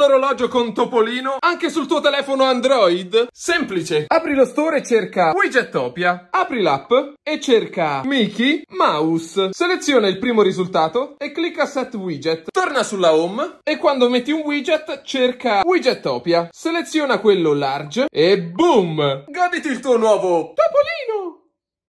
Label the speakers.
Speaker 1: l'orologio con Topolino anche sul tuo telefono Android? Semplice! Apri lo store e cerca Widgetopia. Apri l'app e cerca Mickey Mouse. Seleziona il primo risultato e clicca Set Widget. Torna sulla home e quando metti un widget cerca Widgetopia. Seleziona quello large e boom! Goditi il tuo nuovo